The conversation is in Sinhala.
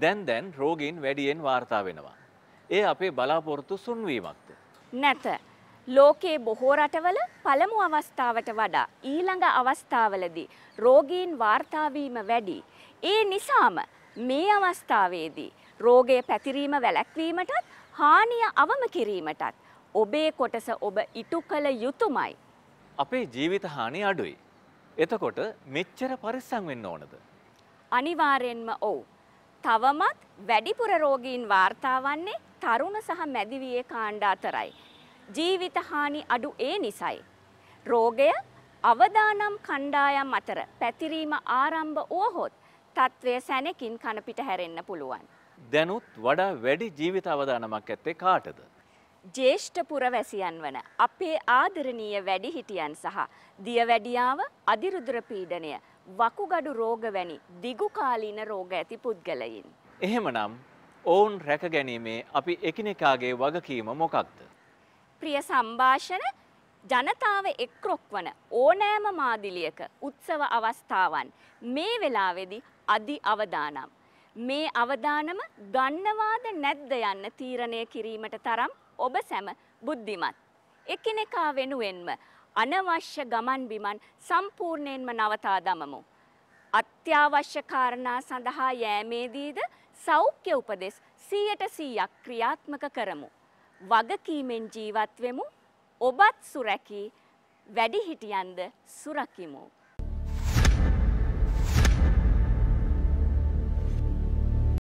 දැන් දැන් රෝගීන් වැඩියෙන් වාර්තා වෙනවා. ඒ අපේ බලාපොරොත්තු සුන්වීමක්ද. නැත. ලෝකයේ බොහෝ රටවල පළමු අවස්ථාවට වඩා ඊළඟ අවස්ථාවලදී රෝගීන් වාර්තාවීම වැඩි. ඒ නිසාම මේ අවස්ථාවේදී රෝගය පැතිරීම වැළැක්වීමටත් හානිය අවම කිරීමටත් ඔබේ කොටස ඔබ ඉටු කළ යුතුමයි. අපේ ජීවිත හානි අඩුයි. එතකොට මෙච්චර පරිස්සම් වෙන්න ඕනද? අනිවාර්යෙන්ම ඔව්. තවමත් වැඩිපුර රෝගීන් වාර්තා වන්නේ තරුණ සහ මැදිවියේ කාණ්ඩ අතරයි. ජීවිත හානි අඩු ඒ නිසයි. රෝගය අවදානම් කණ්ඩායම් අතර පැතිරීම ආරම්භ වුවහොත් තත්ත්වය සැනකින් කනපිට හැරෙන්න පුළුවන්. දැනුත් වඩා වැඩි ජීවිත අවදානමක් ඇත්තේ කාටද? ජේෂ්ඨ පුරවැසියන් වන අපේ ආදරණීය වැඩිහිටියන් සහ දියවැඩියාව අදිරුදුර පීඩනය වකුගඩු රෝග වැනි දිගුකාලීන රෝග ඇති පුද්ගලයින්. එහෙමනම් ඔවුන් රැකගැනීමේ අපි එකිනෙකාගේ වගකීම මොකක්ද. ප්‍රිය සම්භාෂණ ජනතාව එක්රොක්වන ඕනෑම මාදිලියක උත්සව අවස්ථාවන් මේ වෙලාවෙදි අධි අවදානම්. මේ අවදානම ගන්නවාද නැද්ද යන්න තීරණය කිරීමට තරම් ඔබ සැම බුද්ධිමත්. එකිනෙකා වෙනුවෙන්ම අනවශ්‍ය ගමන් බිමන් සම්පූර්ණයෙන්ම නවතා දමමු. අත්‍යවශ්‍ය කාරණා සඳහා යෑමේදීද සෞඛ්‍ය උපදෙස් 100% ක්‍රියාත්මක කරමු. වගකීමෙන් ජීවත් වෙමු. ඔබත් සුරැකී වැඩිහිටියන්ද සුරකිමු.